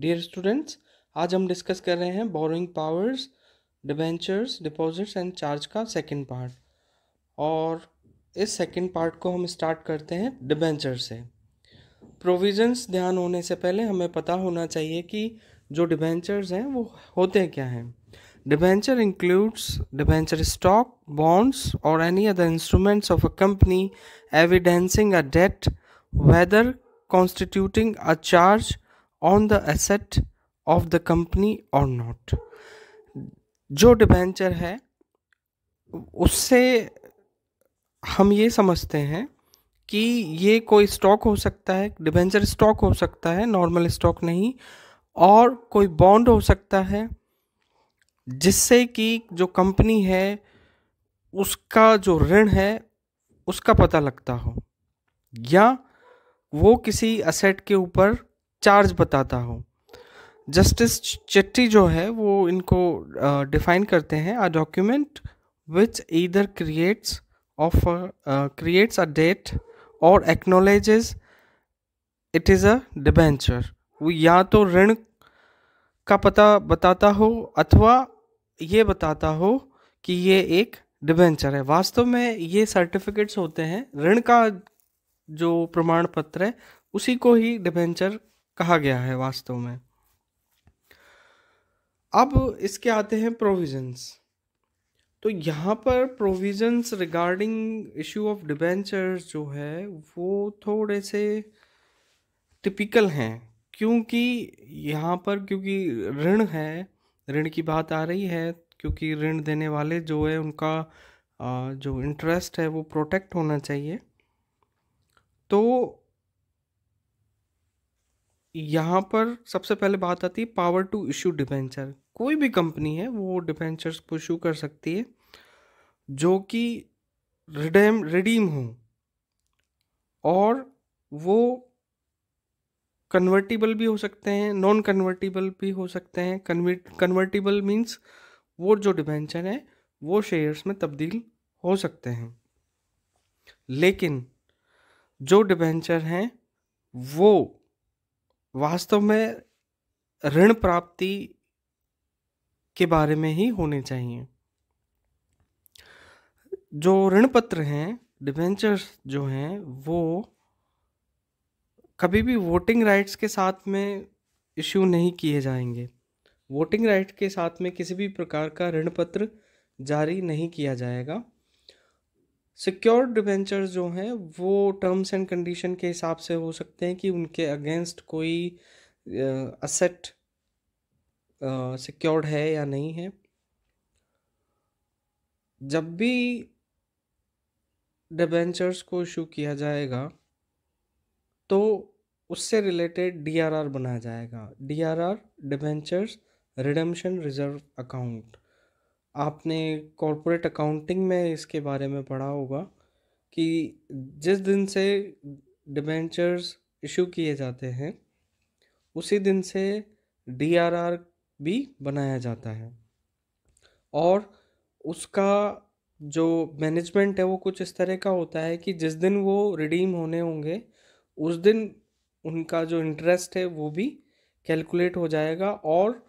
Dear students आज हम discuss कर रहे हैं borrowing powers debentures deposits and charge का सेकंड पार्ट और इस सेकंड पार्ट को हम स्टार्ट करते हैं डिबेंचर से प्रोविजंस ध्यान होने से पहले हमें पता होना चाहिए कि जो डिबेंचर्स हैं वो होते हैं क्या हैं debenture includes debenture stock bonds और any other instruments of a company evidencing a debt whether constituting a charge on the asset of the company or not जो डिबेंचर है उससे हम ये समझते हैं कि ये कोई स्टॉक हो सकता है डिबेंचर स्टॉक हो सकता है नॉर्मल स्टॉक नहीं और कोई बॉन्ड हो सकता है जिससे कि जो कंपनी है उसका जो ऋण है उसका पता लगता हो या वो किसी असेट के ऊपर चार्ज बताता हूँ जस्टिस चेट्टी जो है वो इनको डिफाइन uh, करते हैं a document which either creates of creates a debt or acknowledges it is a debenture वो या तो ऋण का पता बताता हो अथवा ये बताता हो कि ये एक डिबेंचर है वास्तव में ये सर्टिफिकेट्स होते हैं ऋण का जो प्रमाण पत्र है उसी को ही डिबेंचर कहा गया है वास्तव में अब इसके आते हैं प्रोविजंस तो यहाँ पर provisions regarding issue of debentures जो है वो थोड़े से टिपिकल हैं क्योंकि यहाँ पर क्योंकि ऋण है ऋण की बात आ रही है क्योंकि ऋण देने वाले जो है उनका जो इंटरेस्ट है वो प्रोटेक्ट होना चाहिए तो यहाँ पर सबसे पहले बात आती है पावर टू इशू डिबेंचर कोई भी कंपनी है वो डिबेंचर्स को इशू कर सकती है जो कि रिडेम रिडीम हो और वो कन्वर्टिबल भी हो सकते हैं नॉन कन्वर्टिबल भी हो सकते हैं कन्वर्टिबल मीन्स वो जो डिबेंचर है वो शेयर्स में तब्दील हो सकते हैं लेकिन जो डिबेंचर हैं वो वास्तव में ऋण प्राप्ति के बारे में ही होने चाहिए जो ऋण पत्र हैं डिवेंचर्स जो हैं वो कभी भी वोटिंग राइट्स के साथ में इश्यू नहीं किए जाएंगे वोटिंग राइट के साथ में किसी भी प्रकार का ऋण पत्र जारी नहीं किया जाएगा सिक्योर्ड डिवेंचर जो हैं वो टर्म्स एंड कंडीशन के हिसाब से हो सकते हैं कि उनके अगेंस्ट कोई असेट सिक्योर्ड है या नहीं है जब भी डिबेंचर्स को इशू किया जाएगा तो उससे रिलेटेड डीआरआर बनाया जाएगा DRR debentures redemption reserve account आपने कॉरपोरेट अकाउंटिंग में इसके बारे में पढ़ा होगा कि जिस दिन से डिबेंचर्स इशू किए जाते हैं उसी दिन से डीआरआर भी बनाया जाता है और उसका जो मैनेजमेंट है वो कुछ इस तरह का होता है कि जिस दिन वो रिडीम होने होंगे उस दिन उनका जो इंटरेस्ट है वो भी कैलकुलेट हो जाएगा और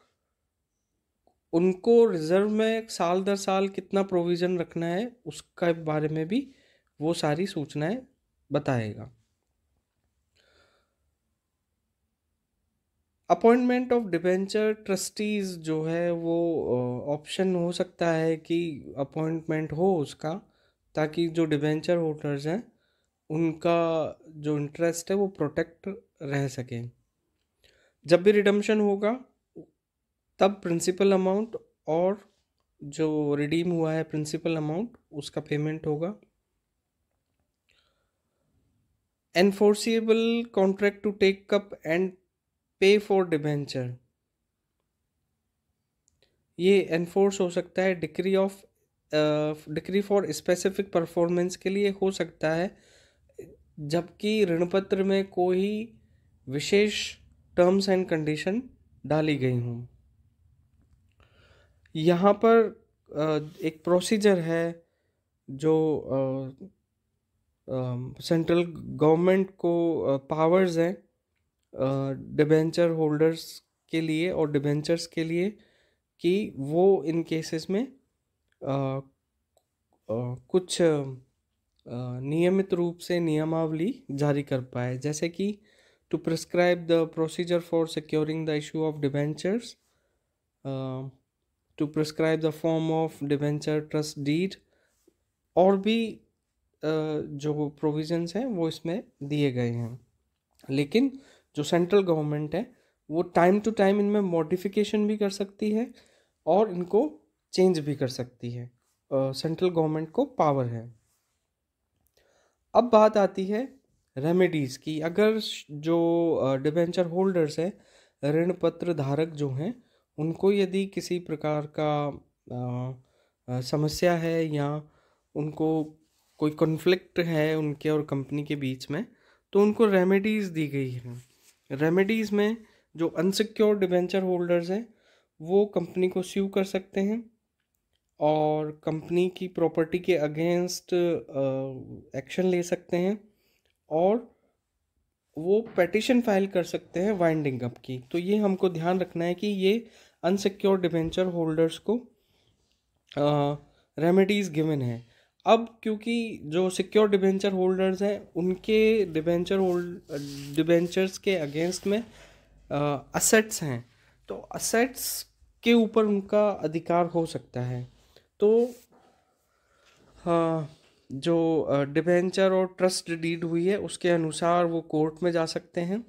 उनको रिज़र्व में साल दर साल कितना प्रोविज़न रखना है उसका बारे में भी वो सारी सूचनाएं बताएगा अपॉइंटमेंट ऑफ डिबेंचर ट्रस्टीज़ जो है वो ऑप्शन हो सकता है कि अपॉइंटमेंट हो उसका ताकि जो डिबेंचर होल्डर्स हैं उनका जो इंटरेस्ट है वो प्रोटेक्ट रह सकें जब भी रिडम्शन होगा तब प्रिंसिपल अमाउंट और जो रिडीम हुआ है प्रिंसिपल अमाउंट उसका पेमेंट होगा enforceable contract to take up and pay for debenture ये एनफोर्स हो सकता है decree of decree for specific performance के लिए हो सकता है जबकि ऋणपत्र में कोई विशेष टर्म्स एंड कंडीशन डाली गई हों यहाँ पर एक प्रोसीजर है जो सेंट्रल गवर्नमेंट को पावर्स हैं डिबेंचर होल्डर्स के लिए और डिबेंचर्स के लिए कि वो इन केसेस में आ, कुछ नियमित रूप से नियमावली जारी कर पाए जैसे कि to prescribe the procedure for securing the issue of debentures to prescribe the form of debenture trust deed और भी जो provisions हैं वो इसमें दिए गए हैं लेकिन जो सेंट्रल गवर्नमेंट है वो टाइम टू टाइम इनमें मॉडिफिकेशन भी कर सकती है और इनको चेंज भी कर सकती है सेंट्रल government गवर्नमेंट को पावर है अब बात आती है रेमेडीज़ की अगर जो डिबेंचर होल्डर्स हैं ऋण पत्र धारक जो हैं उनको यदि किसी प्रकार का समस्या है या उनको कोई कॉन्फ्लिक्ट है उनके और कंपनी के बीच में तो उनको रेमेडीज़ दी गई हैं रेमेडीज़ में जो अनसिक्योर डिवेंचर होल्डर्स हैं वो कंपनी को स्यू कर सकते हैं और कंपनी की प्रॉपर्टी के अगेंस्ट एक्शन ले सकते हैं और वो पेटिशन फाइल कर सकते हैं वाइंडिंग अप की तो ये हमको ध्यान रखना है कि ये अनसिक्योर डिबेंचर होल्डर्स को रेमेडीज़ गिवन है अब क्योंकि जो सिक्योर डिबेंचर होल्डर्स हैं उनके डिबेंचर होल्ड डिवेंचर्स के अगेंस्ट में असेट्स हैं तो असेट्स के ऊपर उनका अधिकार हो सकता है तो uh, जो डिबेंचर और ट्रस्ट डीड हुई है उसके अनुसार वो कोर्ट में जा सकते हैं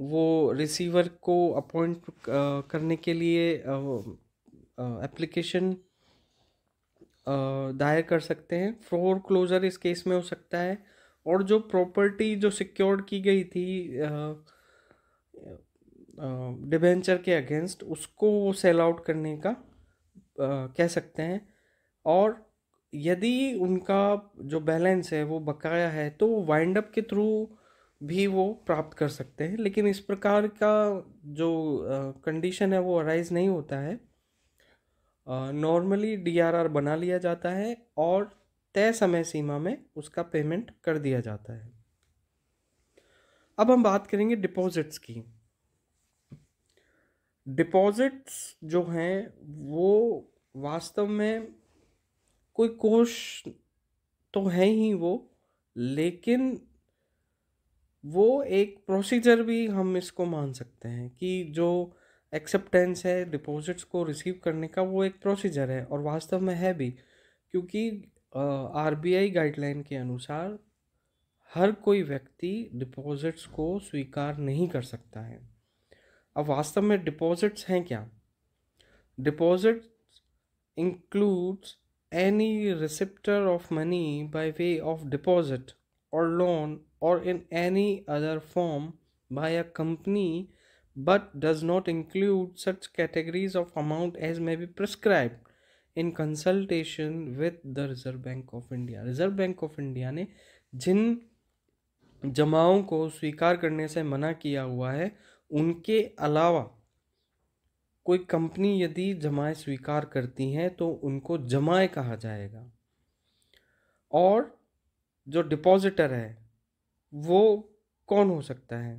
वो रिसीवर को अपॉइंट करने के लिए एप्लीकेशन दायर कर सकते हैं फ्लोर क्लोज़र इस केस में हो सकता है और जो प्रॉपर्टी जो सिक्योर्ड की गई थी डिबेंचर के अगेंस्ट उसको वो सेल आउट करने का आ, कह सकते हैं और यदि उनका जो बैलेंस है वो बकाया है तो वाइंड अप के थ्रू भी वो प्राप्त कर सकते हैं लेकिन इस प्रकार का जो कंडीशन है वो अराइज नहीं होता है नॉर्मली डीआरआर बना लिया जाता है और तय समय सीमा में उसका पेमेंट कर दिया जाता है अब हम बात करेंगे डिपॉजिट्स की डिपॉजिट्स जो हैं वो वास्तव में कोई कोष तो है ही वो लेकिन वो एक प्रोसीजर भी हम इसको मान सकते हैं कि जो एक्सेप्टेंस है डिपॉजिट्स को रिसीव करने का वो एक प्रोसीजर है और वास्तव में है भी क्योंकि आर बी आई गाइडलाइन के अनुसार हर कोई व्यक्ति डिपॉजिट्स को स्वीकार नहीं कर सकता है अब वास्तव में डिपॉजिट्स हैं क्या deposit includes any receipt of money by way of deposit or loan or in any other form by a company but does not include such categories of amount as may be prescribed in consultation with the reserve bank of india reserve bank of india ne jin जमाओं को स्वीकार करने से मना किया हुआ है उनके अलावा कोई कंपनी यदि जमाएं स्वीकार करती हैं तो उनको जमाएं कहा जाएगा और जो डिपॉजिटर है वो कौन हो सकता है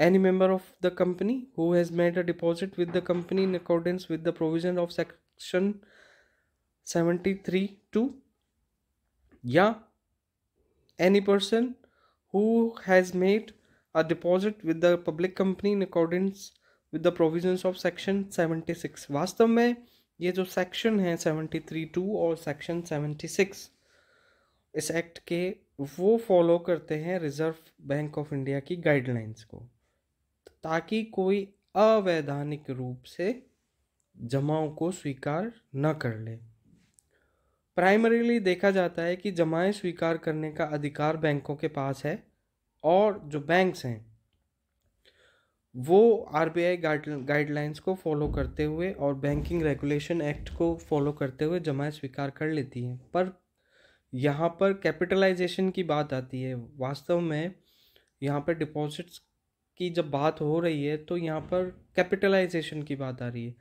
any member of the company who has made a deposit with the company in accordance with the provision of section seventy three two या any person who has made a deposit with the public company in accordance with the provision of section seventy six वास्तव में ये जो section है seventy three two और section seventy six इस act के वो फॉलो करते हैं रिजर्व बैंक ऑफ इंडिया की गाइडलाइंस को ताकि कोई अवैधानिक रूप से जमाओं को स्वीकार न कर ले प्राइमरीली देखा जाता है कि जमाएं स्वीकार करने का अधिकार बैंकों के पास है और जो बैंक्स हैं वो आरबीआई गाइडलाइंस को फॉलो करते हुए और बैंकिंग रेगुलेशन एक्ट को फॉलो करते हुए जमाएं स्वीकार कर लेती हैं पर यहाँ पर कैपिटलाइजेशन की बात आती है वास्तव में यहाँ पर डिपॉजिट्स की जब बात हो रही है तो यहाँ पर कैपिटलाइजेशन की बात आ रही है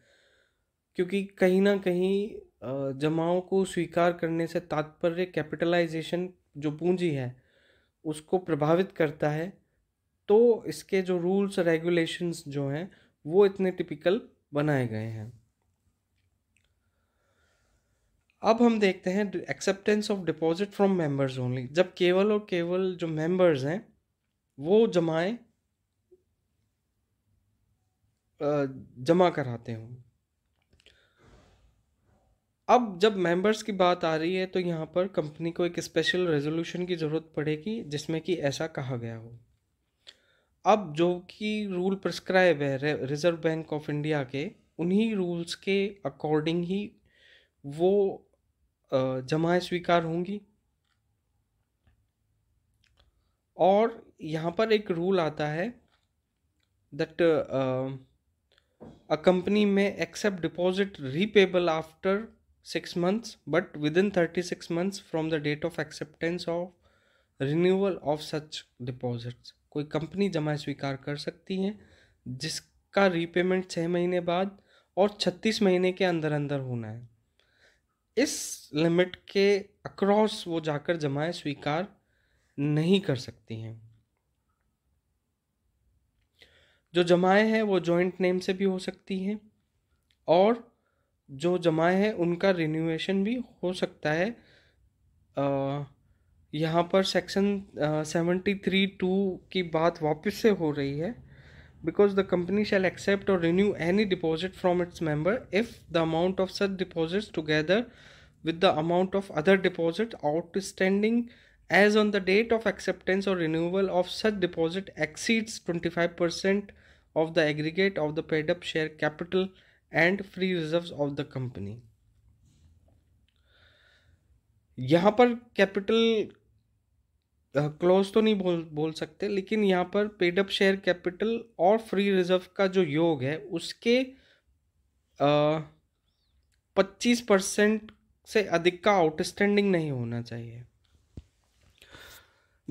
क्योंकि कहीं ना कहीं जमाओं को स्वीकार करने से तात्पर्य कैपिटलाइजेशन जो पूंजी है उसको प्रभावित करता है तो इसके जो रूल्स रेगुलेशंस जो हैं वो इतने टिपिकल बनाए गए हैं अब हम देखते हैं acceptance of deposit from members only जब केवल और केवल जो मेंबर्स हैं वो जमाएं जमा कराते हों अब जब मेंबर्स की बात आ रही है तो यहाँ पर कंपनी को एक स्पेशल रेजोल्यूशन की ज़रूरत पड़ेगी जिसमें कि ऐसा कहा गया हो अब जो कि रूल प्रस्क्राइब है रिज़र्व बैंक ऑफ इंडिया के उन्हीं रूल्स के अकॉर्डिंग ही वो जमाए स्वीकार होंगी और यहाँ पर एक रूल आता है that a company may accept deposit repayable after six months but within thirty six months from the date of acceptance of renewal of such deposits कोई कंपनी जमा स्वीकार कर सकती है जिसका रीपेमेंट छः महीने बाद और छत्तीस महीने के अंदर अंदर होना है इस लिमिट के अक्रॉस वो जाकर जमाएं स्वीकार नहीं कर सकती हैं जो जमाएँ हैं वो जॉइंट नेम से भी हो सकती हैं और जो जमाएँ हैं उनका रिन्यूएशन भी हो सकता है यहाँ पर सेक्शन सेवेंटी थ्री टू की बात वापस से हो रही है because the company shall accept or renew any deposit from its member if the amount of such deposits together with the amount of other deposits outstanding as on the date of acceptance or renewal of such deposit exceeds 25% of the aggregate of the paid up share capital and free reserves of the company यहाँ पर capital close तो नहीं बोल बोल सकते लेकिन यहाँ पर पेड अप शेयर कैपिटल और फ्री रिजर्व का जो योग है उसके पच्चीस परसेंट से अधिक का आउटस्टैंडिंग नहीं होना चाहिए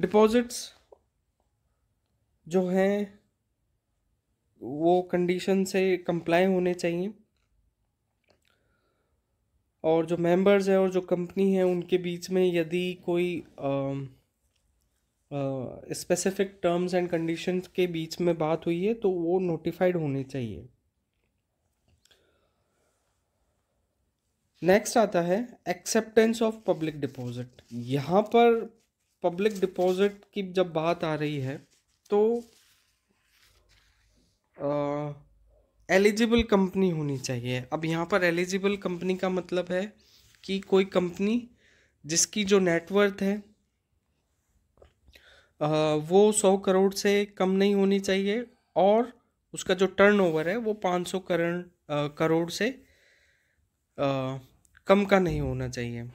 डिपॉजिट्स जो हैं वो कंडीशन से कंप्लाई होने चाहिए और जो मेंबर्स हैं और जो कंपनी है उनके बीच में यदि कोई आ, स्पेसिफिक टर्म्स एंड कंडीशंस के बीच में बात हुई है तो वो नोटिफाइड होनी चाहिए नेक्स्ट आता है एक्सेप्टेंस ऑफ पब्लिक डिपॉजिट यहाँ पर पब्लिक डिपॉजिट की जब बात आ रही है तो एलिजिबल कंपनी होनी चाहिए अब यहाँ पर एलिजिबल कंपनी का मतलब है कि कोई कंपनी जिसकी जो नेटवर्थ है वो सौ करोड़ से कम नहीं होनी चाहिए और उसका जो टर्नओवर है वो पाँच सौ करण करोड़ से कम का नहीं होना चाहिए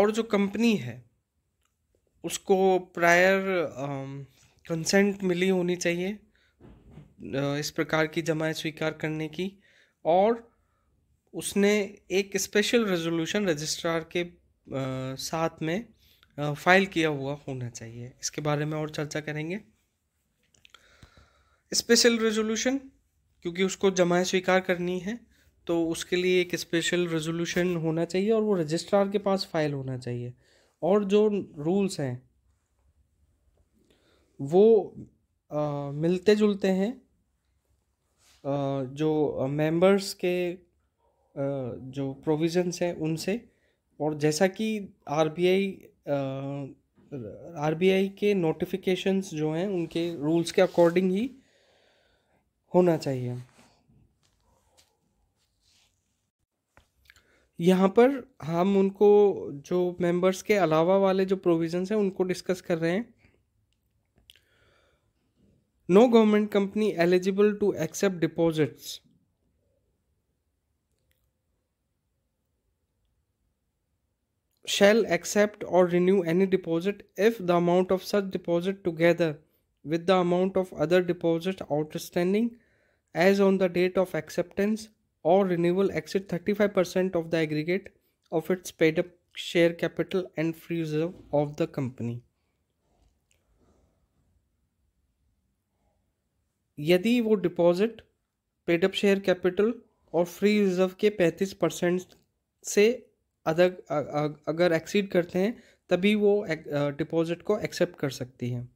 और जो कंपनी है उसको प्रायर कंसेंट मिली होनी चाहिए इस प्रकार की जमाएं स्वीकार करने की और उसने एक स्पेशल रेजोल्यूशन रजिस्ट्रार के साथ में फाइल किया हुआ होना चाहिए इसके बारे में और चर्चा करेंगे स्पेशल रेजोल्यूशन क्योंकि उसको जमाएँ स्वीकार करनी है तो उसके लिए एक स्पेशल रेजोल्यूशन होना चाहिए और वो रजिस्ट्रार के पास फाइल होना चाहिए और जो रूल्स हैं वो आ, मिलते जुलते हैं आ, जो मेंबर्स के आ, जो प्रोविजंस हैं उनसे और जैसा कि आरबीआई आरबीआई के नोटिफिकेशंस जो हैं उनके रूल्स के अकॉर्डिंग ही होना चाहिए यहाँ पर हम उनको जो मेंबर्स के अलावा वाले जो प्रोविजंस हैं उनको डिस्कस कर रहे हैं no government company eligible to accept deposits shall accept or renew any deposit if the amount of such deposit together with the amount of other deposit outstanding as on the date of acceptance or renewal exceed 35% of the aggregate of its paid up share capital and free reserve of the company यदि वो deposit paid up share capital और free reserve के 35 percent से other अगर exceed करते हैं तभी वो डिपॉजिट को एक्सेप्ट कर सकती है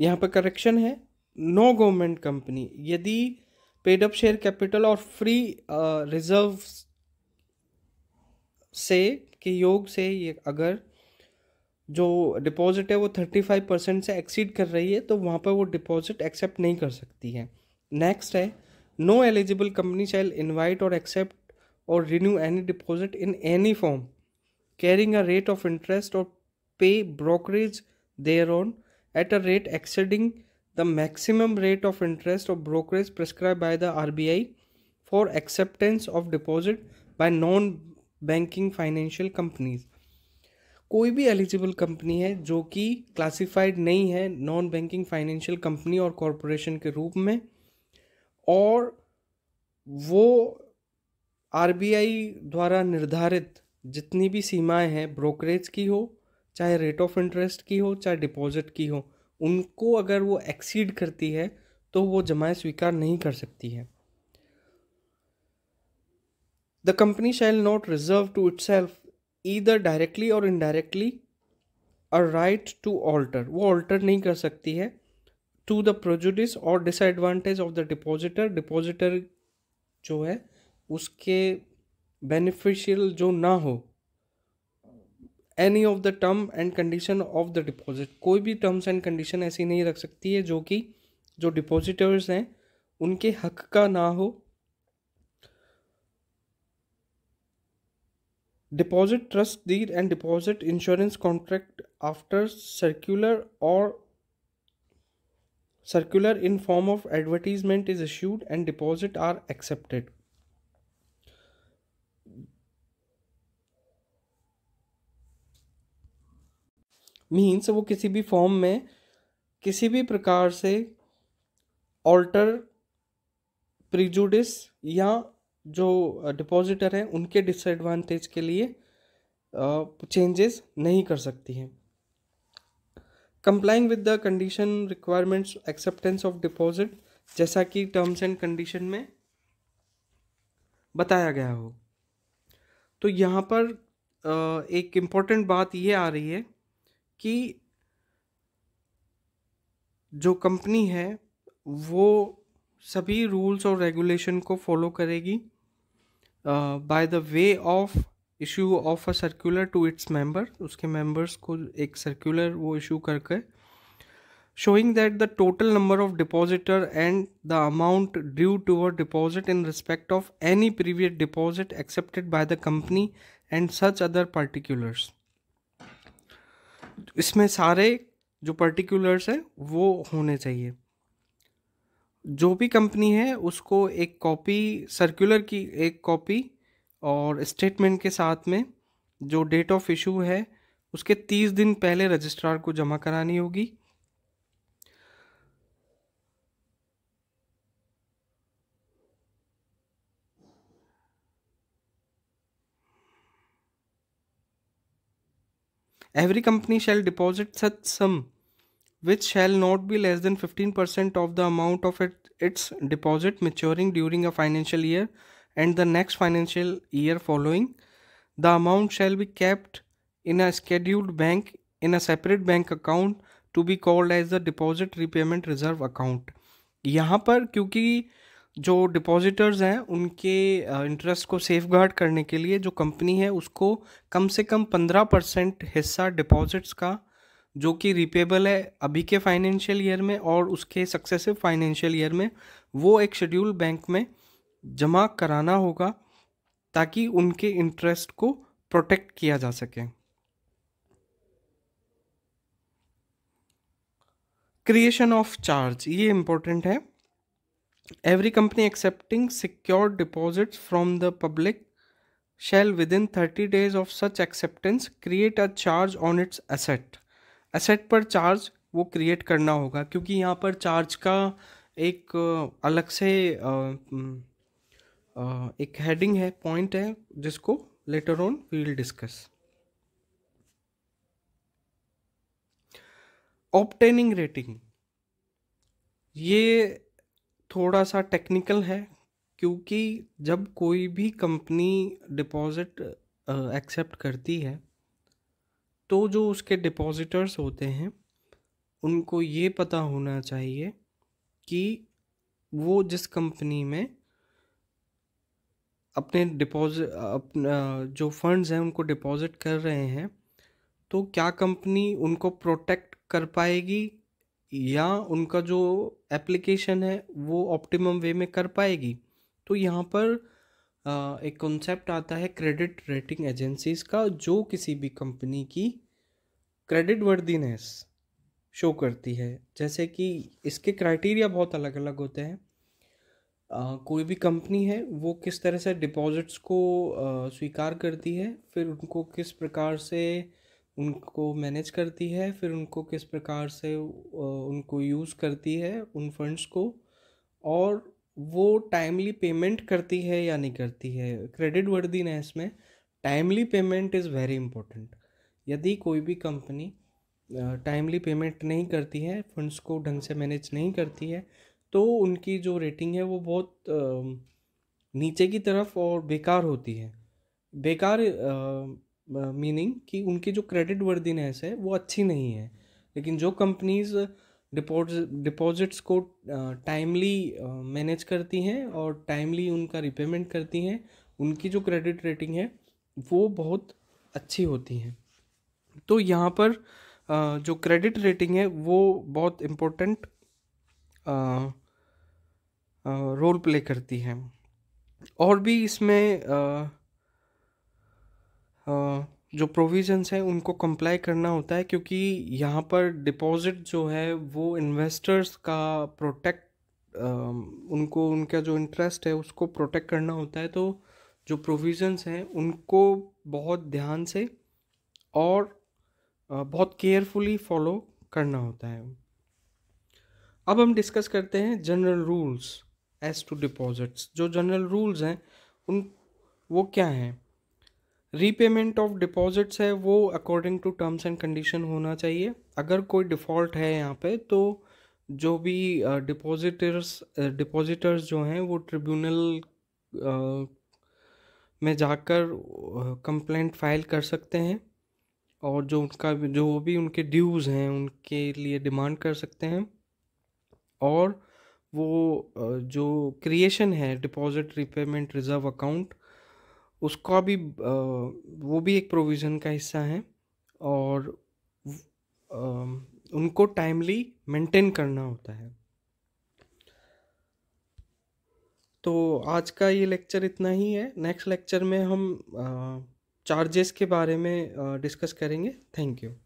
यहाँ पर करेक्शन है नो गवर्नमेंट कंपनी यदि पेड अप शेयर कैपिटल और फ्री रिजर्व्स से कि योग से ये अगर जो डिपॉजिट है वो थर्टी फाइव परसेंट से एक्सीड कर रही है तो वहाँ पर वो डिपॉजिट एक्सेप्ट नहीं कर सकती है नेक्स्ट है no eligible company shall invite or accept or renew any deposit in any form carrying a rate of interest or pay brokerage thereon at a rate exceeding the maximum rate of interest or brokerage prescribe by the R B I for acceptance of deposit by non banking financial companies कोई भी eligible company है जो कि classified नहीं है non banking financial company और corporation के रूप में और वो आरबीआई द्वारा निर्धारित जितनी भी सीमाएं हैं ब्रोकरेज की हो चाहे रेट ऑफ इंटरेस्ट की हो चाहे डिपॉजिट की हो उनको अगर वो एक्सीड करती है तो वो जमाएँ स्वीकार नहीं कर सकती है The company shall not reserve to itself either directly or indirectly a right to alter वो alter नहीं कर सकती है to the prejudice और disadvantage of the depositor depositor जो है उसके beneficial जो ना हो any of the term and condition of the deposit कोई भी टर्म्स एंड कंडीशन ऐसी नहीं रख सकती है जो कि जो डिपॉजिटर्स हैं उनके हक का ना हो deposit trust deed and deposit insurance contract after circular or circular in form of advertisement is issued and deposit are accepted means वो किसी भी फॉर्म में किसी भी प्रकार से ऑल्टर प्रिजुडिस या जो डिपॉजिटर हैं उनके डिसएडवांटेज के लिए चेंजेस नहीं कर सकती हैं complying with the condition requirements acceptance of deposit जैसा कि टर्म्स एंड कंडीशन में बताया गया हो तो यहाँ पर एक इम्पॉर्टेंट बात ये आ रही है कि जो कंपनी है वो सभी रूल्स और रेगुलेशन को फॉलो करेगी uh, by the way of issue of a circular to its member उसके मेंबर्स को एक सर्कुलर वो इशू करके showing that the total number of depositor and the amount due toward deposit in respect of any previous deposit accepted by the company and such other particulars इसमें सारे जो particulars हैं वो होने चाहिए जो भी कंपनी है उसको एक कॉपी सर्कुलर की एक कॉपी और स्टेटमेंट के साथ में जो डेट ऑफ इशू है उसके तीस दिन पहले रजिस्ट्रार को जमा करानी होगी every company shall deposit such sum which shall not be less than 15% of the amount of it, its deposit maturing during a financial year and the next financial year following. The amount shall be kept in a scheduled bank in a separate bank account to be called as the deposit repayment reserve account. यहाँ पर क्योंकि जो depositors हैं उनके interest को safe guard करने के लिए जो कंपनी है उसको कम से कम पंद्रह परसेंट हिस्सा डिपॉजिट्स का जो कि रिपेबल है अभी के फाइनेंशियल ईयर में और उसके सक्सेसिव फाइनेंशियल ईयर में वो एक शेड्यूल बैंक में जमा कराना होगा ताकि उनके इंटरेस्ट को प्रोटेक्ट किया जा सके क्रिएशन ऑफ चार्ज ये इम्पोर्टेंट है every company accepting secure deposits from the public shall within thirty days of such acceptance create a charge on its asset asset पर चार्ज वो क्रिएट करना होगा क्योंकि यहाँ पर चार्ज का एक अलग से एक हेडिंग है पॉइंट है जिसको later on we'll discuss obtaining rating ये थोड़ा सा टेक्निकल है क्योंकि जब कोई भी कंपनी डिपॉजिट एक्सेप्ट करती है तो जो उसके डिपॉजिटर्स होते हैं उनको ये पता होना चाहिए कि वो जिस कंपनी में अपने डिपॉजिट अपना जो फंड्स हैं उनको डिपॉजिट कर रहे हैं तो क्या कंपनी उनको प्रोटेक्ट कर पाएगी या उनका जो एप्लीकेशन है वो ऑप्टिमम वे में कर पाएगी तो यहाँ पर एक कॉन्सेप्ट आता है क्रेडिट रेटिंग एजेंसीज का जो किसी भी कंपनी की क्रेडिट वर्दीनेस शो करती है जैसे कि इसके क्राइटेरिया बहुत अलग अलग होते हैं कोई भी कंपनी है वो किस तरह से डिपॉजिट्स को स्वीकार करती है फिर उनको किस प्रकार से उनको मैनेज करती है फिर उनको किस प्रकार से उनको यूज़ करती है उन फंड्स को और वो टाइमली पेमेंट करती है या नहीं करती है क्रेडिट वर्दीनेस में timely payment is very important यदि कोई भी कंपनी टाइमली पेमेंट नहीं करती है फंड्स को ढंग से मैनेज नहीं करती है तो उनकी जो रेटिंग है वो बहुत नीचे की तरफ और बेकार होती है बेकार मीनिंग कि उनकी जो क्रेडिट वर्दीनेस है वो अच्छी नहीं है लेकिन जो कंपनीज़ डिपॉजिट डिपॉजिट्स को टाइमली मैनेज करती हैं और टाइमली उनका रिपेमेंट करती हैं उनकी जो क्रेडिट रेटिंग है वो बहुत अच्छी होती हैं तो यहाँ पर जो क्रेडिट रेटिंग है वो बहुत इम्पोर्टेंट रोल प्ले करती है और भी इसमें जो प्रोविजंस हैं उनको कंप्लाई करना होता है क्योंकि यहाँ पर डिपॉजिट जो है वो इन्वेस्टर्स का प्रोटेक्ट उनको उनका जो इंटरेस्ट है उसको प्रोटेक्ट करना होता है तो जो प्रोविजंस हैं उनको बहुत ध्यान से और बहुत केयरफुली फॉलो करना होता है अब हम डिस्कस करते हैं general rules as to deposits जो जनरल रूल्स हैं उन वो क्या हैं रीपेमेंट ऑफ डिपॉजिट्स है वो according to terms and condition होना चाहिए अगर कोई डिफ़ॉल्ट है यहाँ पे तो जो भी डिपॉजिटर्स uh, डिपॉजिटर्स uh, जो हैं वो ट्रिब्यूनल uh, में जाकर कंप्लेंट फाइल कर सकते हैं और जो उनका जो भी उनके ड्यूज़ हैं उनके लिए डिमांड कर सकते हैं और वो जो क्रिएशन है डिपॉजिट रिपेमेंट रिज़र्व अकाउंट उसका भी वो भी एक प्रोविज़न का हिस्सा है और उनको टाइमली मेंटेन करना होता है तो आज का ये लेक्चर इतना ही है नेक्स्ट लेक्चर में हम चार्जेस के बारे में डिस्कस करेंगे थैंक यू